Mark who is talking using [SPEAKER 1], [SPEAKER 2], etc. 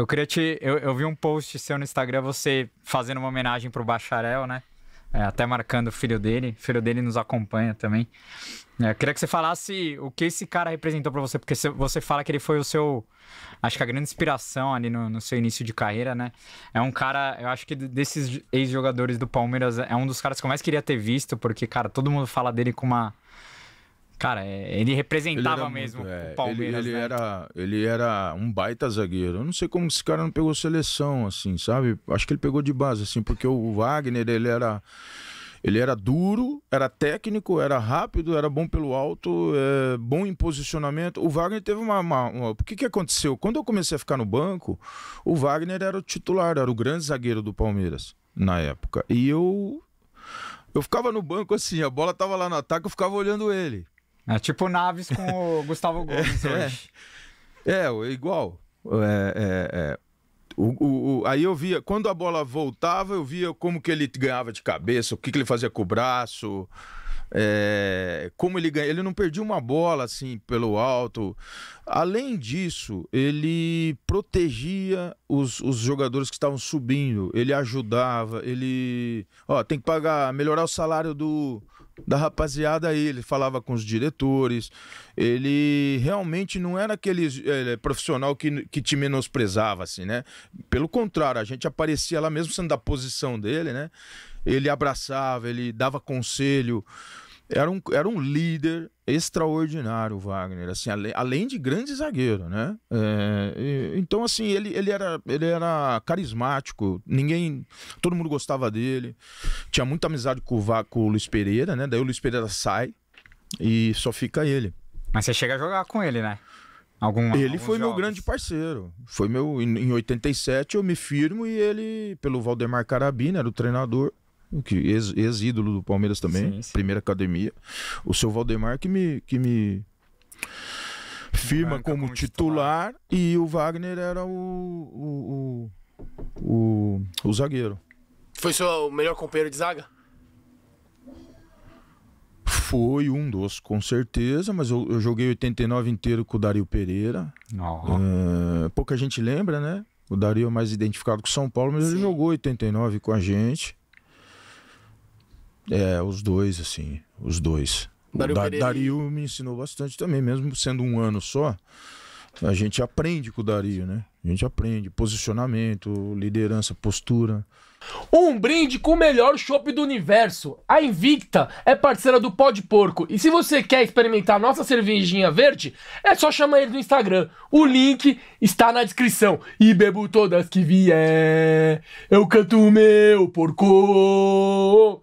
[SPEAKER 1] Eu queria te. Eu, eu vi um post seu no Instagram, você fazendo uma homenagem pro Bacharel, né? É, até marcando o filho dele. O filho dele nos acompanha também. É, queria que você falasse o que esse cara representou para você, porque você fala que ele foi o seu. Acho que a grande inspiração ali no, no seu início de carreira, né? É um cara, eu acho que desses ex-jogadores do Palmeiras, é um dos caras que eu mais queria ter visto, porque, cara, todo mundo fala dele com uma Cara, é, ele representava ele mesmo muito, o é, Palmeiras. Ele, ele né?
[SPEAKER 2] era, ele era um baita zagueiro. Eu não sei como esse cara não pegou seleção, assim, sabe? Acho que ele pegou de base, assim, porque o Wagner, ele era. Ele era duro, era técnico, era rápido, era bom pelo alto, é, bom em posicionamento. O Wagner teve uma. uma, uma... O que, que aconteceu? Quando eu comecei a ficar no banco, o Wagner era o titular, era o grande zagueiro do Palmeiras na época. E eu. Eu ficava no banco assim, a bola tava lá no ataque, eu ficava olhando ele. É tipo Naves com o Gustavo Gomes é, hoje. É, é igual. É, é, é. o, o, aí eu via, quando a bola voltava, eu via como que ele ganhava de cabeça, o que, que ele fazia com o braço, é, como ele ganha. Ele não perdia uma bola assim pelo alto. Além disso, ele protegia os, os jogadores que estavam subindo, ele ajudava, ele. Ó, tem que pagar, melhorar o salário do, da rapaziada aí, ele falava com os diretores, ele realmente não era aquele é, profissional que, que te menosprezava, assim, né? Pelo contrário, a gente aparecia lá mesmo sendo da posição dele, né? Ele abraçava, ele dava conselho era um, era um líder extraordinário, Wagner, assim, além, além de grande zagueiro, né? É, e, então, assim, ele, ele, era, ele era carismático, ninguém, todo mundo gostava dele, tinha muita amizade com, com o Luiz Pereira, né? Daí o Luiz Pereira sai e só fica ele. Mas você chega a jogar com ele, né? Algum, ele foi jogos. meu grande parceiro. Foi meu em, em 87 eu me firmo e ele pelo Valdemar Carabina, era o treinador que ex-ídolo ex do Palmeiras também, sim, sim. primeira academia. O seu Valdemar que me, que me firma Branca como, como titular, titular, e o Wagner era o, o, o, o, o zagueiro. Foi seu melhor companheiro de zaga? Foi um dos, com certeza, mas eu, eu joguei 89 inteiro com o Dario Pereira. É, pouca gente lembra, né? O Dario é mais identificado com o São Paulo, mas Sim. ele jogou 89 com a gente. É, os dois, assim, os dois. Dario, da Pereira... Dario me ensinou bastante também, mesmo sendo um ano só. A gente aprende com o Dario, né? A gente aprende posicionamento, liderança, postura. Um brinde com o melhor chopp do universo. A Invicta é parceira do Pó de Porco. E se você quer experimentar nossa cervejinha verde, é só chamar ele no Instagram. O link está na descrição. E bebo todas que vier. Eu canto o meu porco.